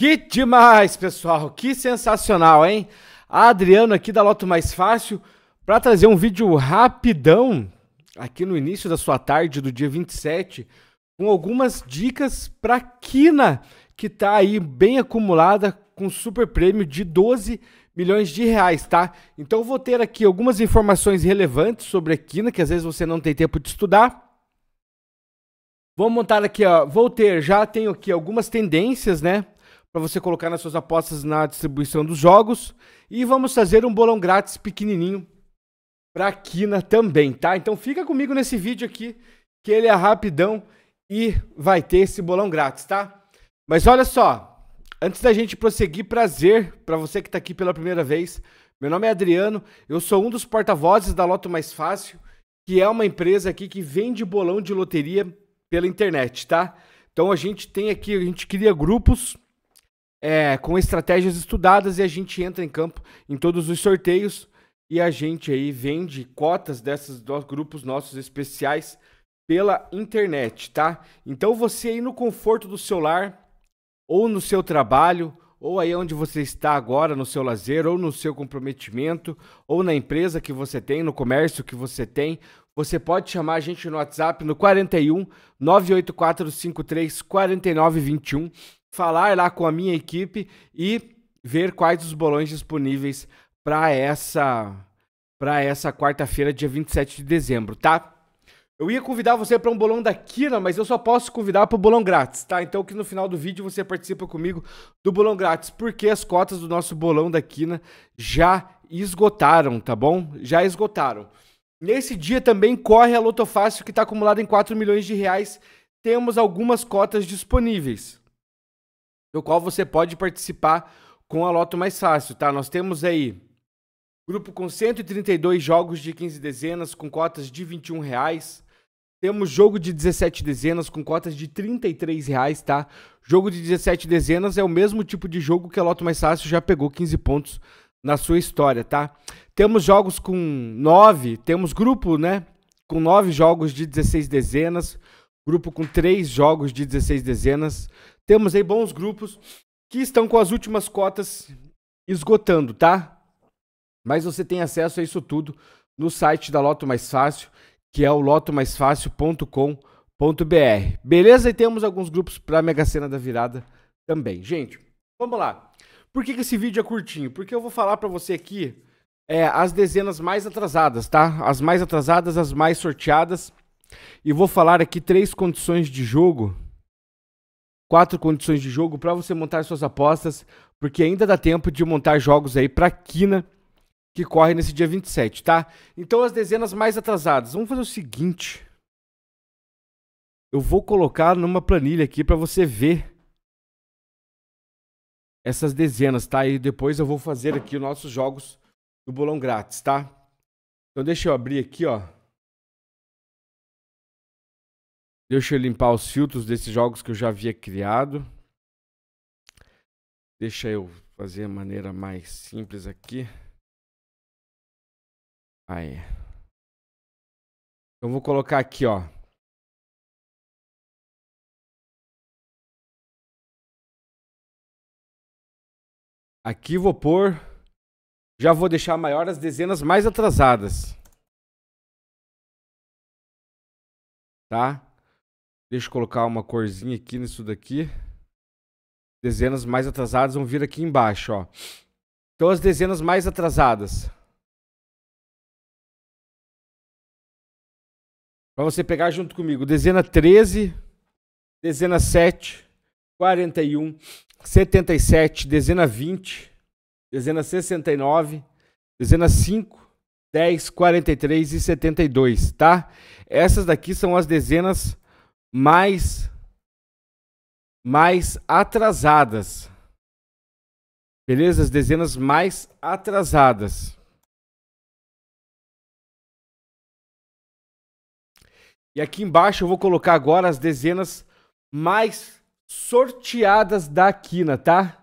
Que demais, pessoal! Que sensacional, hein? Adriano aqui da Loto Mais Fácil para trazer um vídeo rapidão aqui no início da sua tarde do dia 27 com algumas dicas para quina que tá aí bem acumulada com super prêmio de 12 milhões de reais, tá? Então vou ter aqui algumas informações relevantes sobre a quina que às vezes você não tem tempo de estudar. Vou montar aqui, ó. Vou ter, já tenho aqui algumas tendências, né? para você colocar nas suas apostas na distribuição dos jogos. E vamos fazer um bolão grátis pequenininho para a Quina também, tá? Então fica comigo nesse vídeo aqui, que ele é rapidão e vai ter esse bolão grátis, tá? Mas olha só, antes da gente prosseguir, prazer para você que está aqui pela primeira vez. Meu nome é Adriano, eu sou um dos porta-vozes da Loto Mais Fácil, que é uma empresa aqui que vende bolão de loteria pela internet, tá? Então a gente tem aqui, a gente cria grupos é, com estratégias estudadas e a gente entra em campo em todos os sorteios e a gente aí vende cotas desses dois grupos nossos especiais pela internet, tá? Então você aí no conforto do seu lar ou no seu trabalho ou aí onde você está agora, no seu lazer, ou no seu comprometimento, ou na empresa que você tem, no comércio que você tem, você pode chamar a gente no WhatsApp no 41 98453 4921 falar lá com a minha equipe e ver quais os bolões disponíveis para essa para essa quarta-feira, dia 27 de dezembro, tá? Eu ia convidar você para um bolão da Kina, mas eu só posso convidar para o bolão grátis, tá? Então que no final do vídeo você participa comigo do bolão grátis, porque as cotas do nosso bolão da Kina já esgotaram, tá bom? Já esgotaram. Nesse dia também corre a Lotofácil que está acumulada em 4 milhões de reais. Temos algumas cotas disponíveis no qual você pode participar com a Loto Mais Fácil, tá? Nós temos aí grupo com 132 jogos de 15 dezenas com cotas de 21 reais. Temos jogo de 17 dezenas com cotas de 33 reais, tá? Jogo de 17 dezenas é o mesmo tipo de jogo que a Loto Mais Fácil já pegou 15 pontos na sua história, tá? Temos jogos com 9, temos grupo, né? Com 9 jogos de 16 dezenas, grupo com 3 jogos de 16 dezenas, temos aí bons grupos que estão com as últimas cotas esgotando, tá? Mas você tem acesso a isso tudo no site da Loto Mais Fácil, que é o lotomaisfácil.com.br. Beleza? E temos alguns grupos para Mega Sena da Virada também. Gente, vamos lá. Por que, que esse vídeo é curtinho? Porque eu vou falar para você aqui é, as dezenas mais atrasadas, tá? As mais atrasadas, as mais sorteadas. E vou falar aqui três condições de jogo quatro condições de jogo para você montar suas apostas, porque ainda dá tempo de montar jogos aí para quina que corre nesse dia 27, tá? Então as dezenas mais atrasadas. Vamos fazer o seguinte. Eu vou colocar numa planilha aqui para você ver essas dezenas, tá? E depois eu vou fazer aqui os nossos jogos do bolão grátis, tá? Então deixa eu abrir aqui, ó. Deixa eu limpar os filtros desses jogos que eu já havia criado. Deixa eu fazer a maneira mais simples aqui. Aí. Eu vou colocar aqui, ó. Aqui vou pôr. Já vou deixar maior as dezenas mais atrasadas. Tá? Deixa eu colocar uma corzinha aqui nisso daqui. Dezenas mais atrasadas vão vir aqui embaixo, ó. Então as dezenas mais atrasadas. Para você pegar junto comigo, dezena 13, dezena 7, 41, 77, dezena 20, dezena 69, dezena 5, 10, 43 e 72, tá? Essas daqui são as dezenas mais mais atrasadas. Beleza? As dezenas mais atrasadas. E aqui embaixo eu vou colocar agora as dezenas mais sorteadas da quina, tá?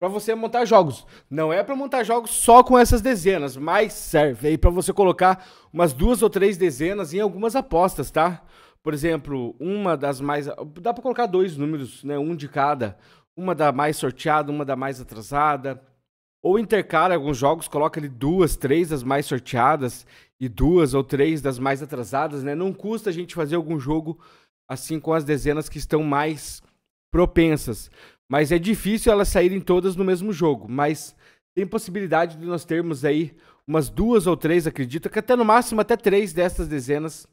Para você montar jogos. Não é para montar jogos só com essas dezenas, mas serve aí para você colocar umas duas ou três dezenas em algumas apostas, tá? Por exemplo, uma das mais. Dá para colocar dois números, né? Um de cada. Uma da mais sorteada, uma da mais atrasada. Ou intercala alguns jogos, coloca ali duas, três das mais sorteadas e duas ou três das mais atrasadas, né? Não custa a gente fazer algum jogo assim com as dezenas que estão mais propensas. Mas é difícil elas saírem todas no mesmo jogo. Mas tem possibilidade de nós termos aí umas duas ou três, acredito, que até no máximo até três dessas dezenas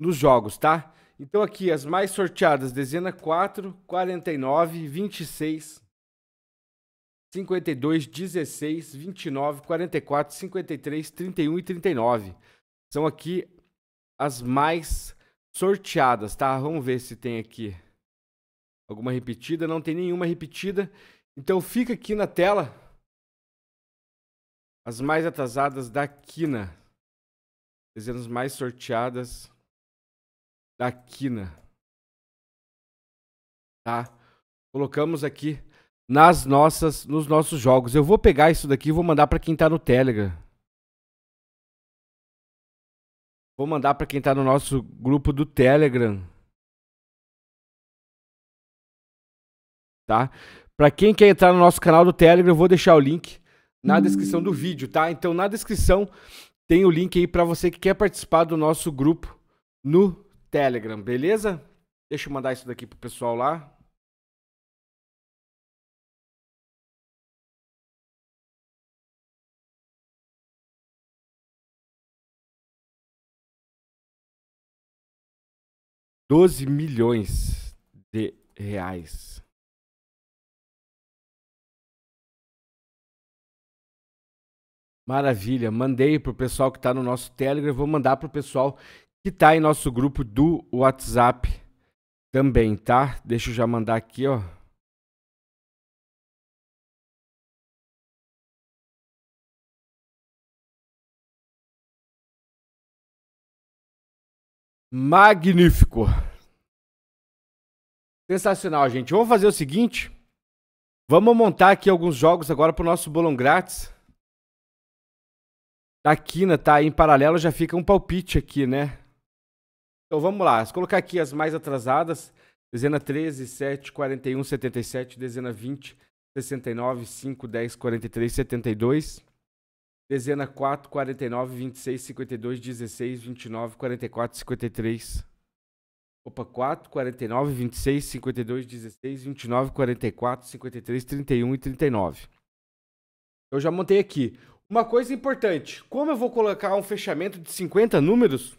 nos jogos, tá? Então aqui, as mais sorteadas, dezena 4, 49, 26, 52, 16, 29, 44, 53, 31 e 39. São aqui as mais sorteadas, tá? Vamos ver se tem aqui alguma repetida. Não tem nenhuma repetida. Então fica aqui na tela as mais atrasadas da quina. Dezenas mais sorteadas da quina. Tá? Colocamos aqui nas nossas, nos nossos jogos. Eu vou pegar isso daqui e vou mandar para quem está no Telegram. Vou mandar para quem está no nosso grupo do Telegram. Tá? Para quem quer entrar no nosso canal do Telegram, eu vou deixar o link na descrição do vídeo, tá? Então na descrição tem o link aí para você que quer participar do nosso grupo no Telegram, beleza? Deixa eu mandar isso daqui pro pessoal lá. Doze milhões de reais. Maravilha, mandei pro pessoal que está no nosso Telegram, vou mandar pro pessoal que tá em nosso grupo do WhatsApp também, tá? Deixa eu já mandar aqui, ó. Magnífico. Sensacional, gente. Vamos fazer o seguinte. Vamos montar aqui alguns jogos agora pro nosso bolão grátis. Da tá Quina, né? tá? Em paralelo já fica um palpite aqui, né? Então vamos lá, vou colocar aqui as mais atrasadas: dezena 13, 7, 41, 77, dezena 20, 69, 5, 10, 43, 72. Dezena 4, 49, 26, 52, 16, 29, 44, 53. Opa, 4, 49, 26, 52, 16, 29, 44, 53, 31 e 39. Eu já montei aqui. Uma coisa importante: como eu vou colocar um fechamento de 50 números,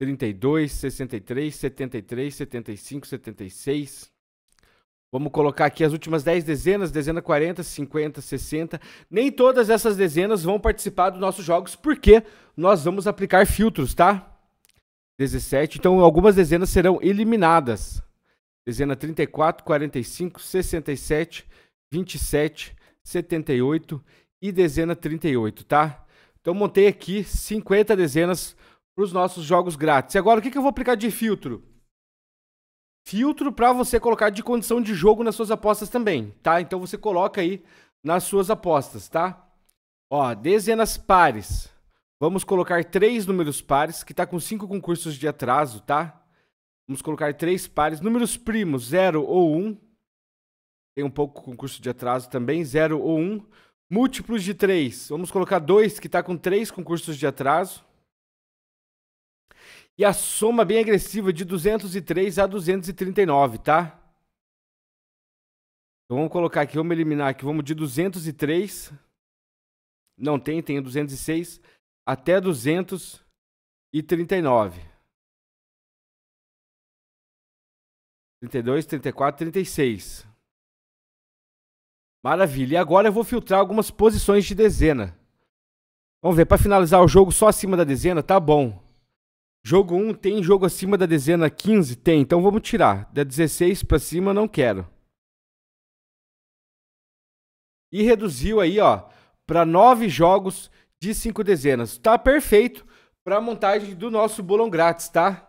32, 63, 73, 75, 76. Vamos colocar aqui as últimas 10 dezenas, dezena 40, 50, 60. Nem todas essas dezenas vão participar dos nossos jogos, porque nós vamos aplicar filtros, tá? 17, então algumas dezenas serão eliminadas. Dezena 34, 45, 67, 27, 78 e dezena 38, tá? Então montei aqui 50 dezenas para os nossos jogos grátis. E agora, o que, que eu vou aplicar de filtro? Filtro para você colocar de condição de jogo nas suas apostas também, tá? Então você coloca aí nas suas apostas, tá? Ó, dezenas pares. Vamos colocar três números pares, que está com cinco concursos de atraso, tá? Vamos colocar três pares. Números primos, 0 ou 1. Um. Tem um pouco concurso de atraso também, 0 ou 1. Um. Múltiplos de 3. Vamos colocar dois que está com três concursos de atraso. E a soma bem agressiva de 203 a 239, tá? Então vamos colocar aqui, vamos eliminar aqui, vamos de 203. Não tem, tem 206 até 239. 32, 34, 36. Maravilha. E agora eu vou filtrar algumas posições de dezena. Vamos ver, para finalizar o jogo só acima da dezena, tá bom. Jogo 1, tem jogo acima da dezena 15? Tem, então vamos tirar. Da 16 para cima, não quero. E reduziu aí, ó, para 9 jogos de 5 dezenas. Tá perfeito para montagem do nosso bolão grátis, tá?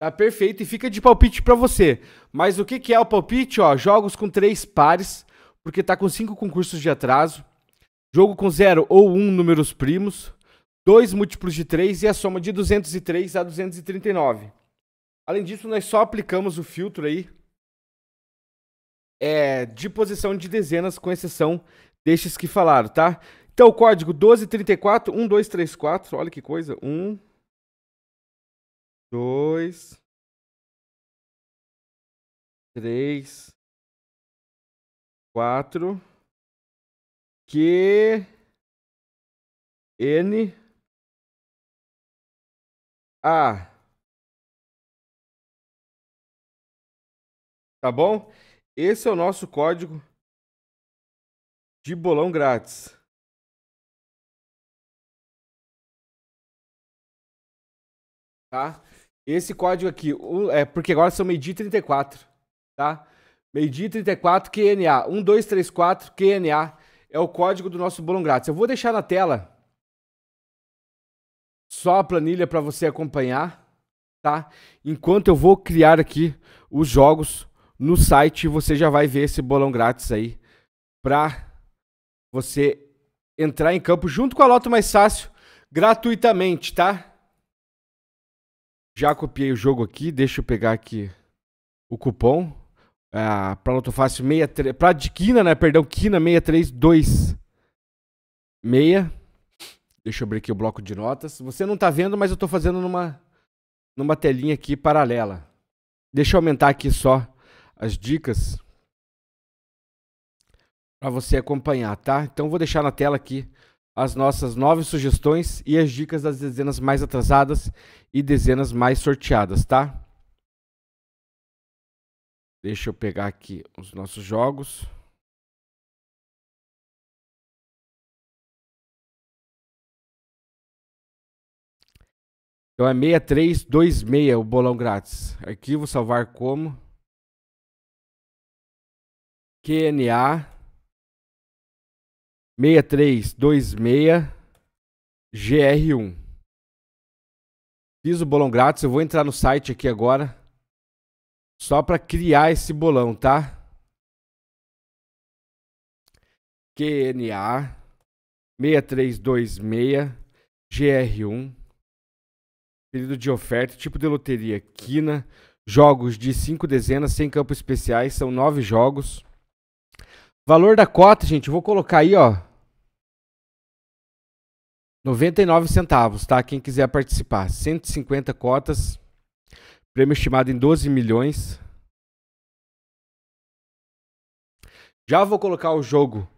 Tá perfeito e fica de palpite para você. Mas o que, que é o palpite? Ó, jogos com 3 pares, porque tá com 5 concursos de atraso. Jogo com 0 ou um números primos 2 múltiplos de 3 e a soma de 203 a 239. Além disso, nós só aplicamos o filtro aí é, de posição de dezenas, com exceção destes que falaram, tá? Então, o código 1234, 1234, olha que coisa. 1, 2, 3, 4, Q, N, ah. Tá bom? Esse é o nosso código de bolão grátis. Tá? Esse código aqui, é porque agora são meio-dia 34, tá? Meio-dia 34 QNA, 1234 QNA é o código do nosso bolão grátis. Eu vou deixar na tela só a planilha para você acompanhar, tá? Enquanto eu vou criar aqui os jogos no site, você já vai ver esse bolão grátis aí para você entrar em campo junto com a Loto Mais Fácil gratuitamente, tá? Já copiei o jogo aqui, deixa eu pegar aqui o cupom ah, para Loto Fácil 63, para Quina, né, perdão, Quina 6326. Deixa eu abrir aqui o bloco de notas. Você não está vendo, mas eu estou fazendo numa, numa telinha aqui paralela. Deixa eu aumentar aqui só as dicas para você acompanhar, tá? Então vou deixar na tela aqui as nossas nove sugestões e as dicas das dezenas mais atrasadas e dezenas mais sorteadas, tá? Deixa eu pegar aqui os nossos jogos. Então é 6326 o bolão grátis. Arquivo salvar como. QNA 6326 GR1. Fiz o bolão grátis, eu vou entrar no site aqui agora só para criar esse bolão, tá? QNA 6326 GR1 período de oferta, tipo de loteria, quina, jogos de 5 dezenas, sem campos especiais, são 9 jogos. Valor da cota, gente, vou colocar aí, ó. 99 centavos, tá? Quem quiser participar. 150 cotas. Prêmio estimado em 12 milhões. Já vou colocar o jogo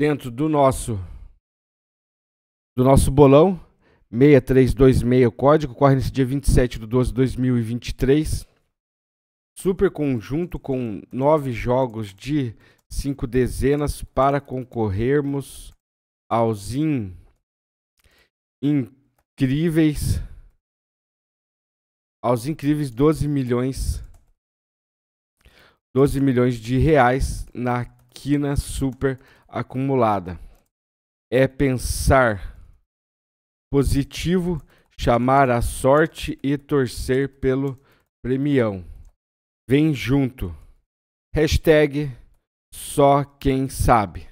dentro do nosso do nosso bolão. 6326, código, corre nesse dia 27 de 12 de 2023. Super conjunto com nove jogos de cinco dezenas para concorrermos aos in... incríveis aos incríveis 12 milhões 12 milhões de reais na quina super acumulada. É pensar positivo, chamar a sorte e torcer pelo premião. Vem junto. Hashtag só quem sabe.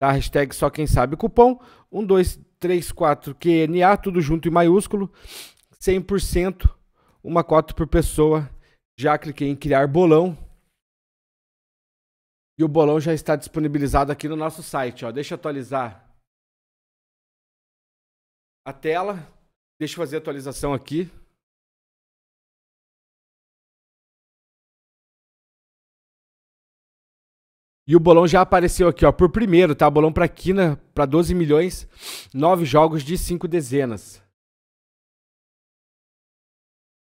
Tá? Hashtag só quem sabe. Cupom 1234QNA, tudo junto em maiúsculo. 100%, uma cota por pessoa. Já cliquei em criar bolão. E o bolão já está disponibilizado aqui no nosso site. Ó. Deixa eu atualizar a tela. Deixa eu fazer a atualização aqui. E o bolão já apareceu aqui, ó, por primeiro, tá? Bolão para quina, para 12 milhões, 9 jogos de 5 dezenas.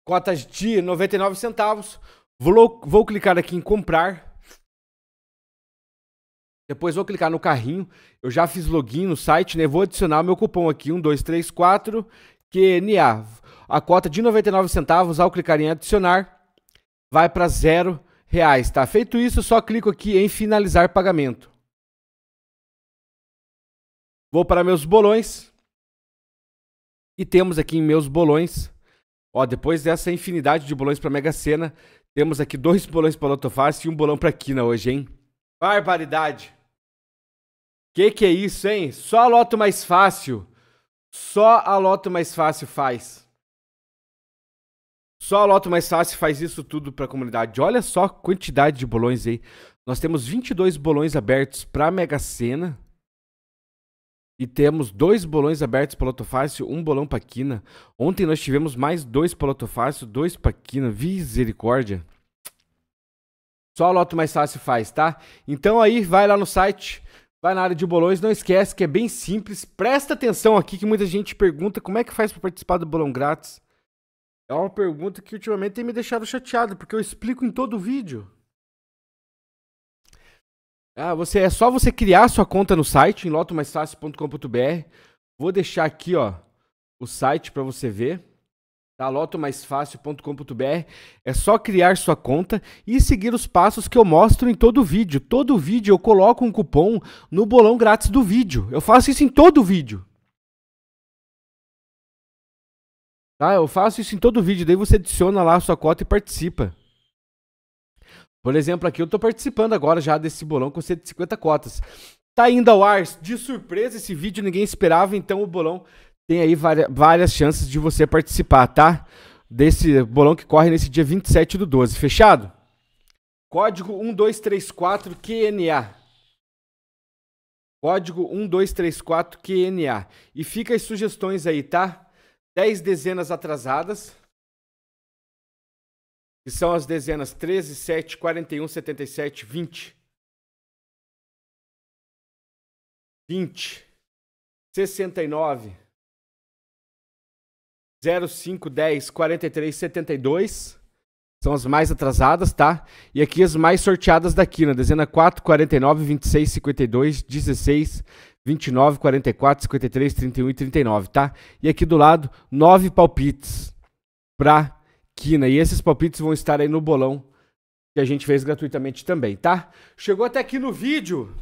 Cotas de 99 centavos. Vou, vou clicar aqui em comprar. Depois vou clicar no carrinho. Eu já fiz login no site, né? Vou adicionar meu cupom aqui, 1234 QNA. A cota de 99 centavos, ao clicar em adicionar, vai para zero reais, tá? Feito isso, só clico aqui em finalizar pagamento. Vou para meus bolões. E temos aqui em meus bolões, ó, depois dessa infinidade de bolões para Mega Sena, temos aqui dois bolões para Lotofácil e um bolão para Quina hoje, hein? Barbaridade! Que que é isso, hein? Só a loto mais fácil. Só a loto mais fácil faz. Só a loto mais fácil faz isso tudo para a comunidade. Olha só a quantidade de bolões aí. Nós temos 22 bolões abertos para Mega Sena. E temos dois bolões abertos para Loto Fácil, um bolão para Quina. Ontem nós tivemos mais dois para Loto Fácil, dois para Quina. Misericórdia. Só a Loto Mais Fácil faz, tá? Então aí, vai lá no site Vai na área de bolões, não esquece que é bem simples. Presta atenção aqui que muita gente pergunta como é que faz para participar do bolão grátis. É uma pergunta que ultimamente tem me deixado chateado, porque eu explico em todo o vídeo. Ah, você é só você criar sua conta no site em lotomaisfácil.com.br. Vou deixar aqui, ó, o site para você ver da tá, lotomaisfácil.com.br. É só criar sua conta e seguir os passos que eu mostro em todo vídeo. Todo vídeo eu coloco um cupom no bolão grátis do vídeo. Eu faço isso em todo vídeo. Tá? Eu faço isso em todo vídeo, daí você adiciona lá a sua cota e participa. Por exemplo, aqui eu estou participando agora já desse bolão com 150 cotas. Tá indo ao ar de surpresa esse vídeo, ninguém esperava, então o bolão tem aí várias, chances de você participar, tá? Desse bolão que corre nesse dia 27 do 12. Fechado? Código 1234QNA. Código 1234QNA. E fica as sugestões aí, tá? 10 dezenas atrasadas. Que são as dezenas 13, 7, 41, 77, 20. 20. 69. 0510 4372. São as mais atrasadas, tá? E aqui as mais sorteadas daqui, na dezena 4, 49, 26, 52, 16, 29, 44, 53, 31 e 39, tá? E aqui do lado, nove palpites pra quina. E esses palpites vão estar aí no bolão que a gente fez gratuitamente também, tá? Chegou até aqui no vídeo.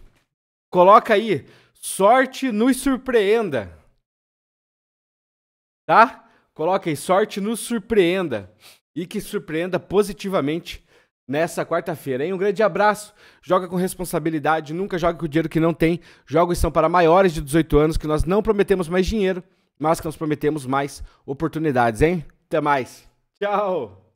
Coloca aí, sorte nos surpreenda. Tá? Coloquem aí, sorte nos surpreenda e que surpreenda positivamente nessa quarta-feira. Um grande abraço, joga com responsabilidade, nunca joga com dinheiro que não tem. Jogos são para maiores de 18 anos, que nós não prometemos mais dinheiro, mas que nós prometemos mais oportunidades, hein? Até mais. Tchau!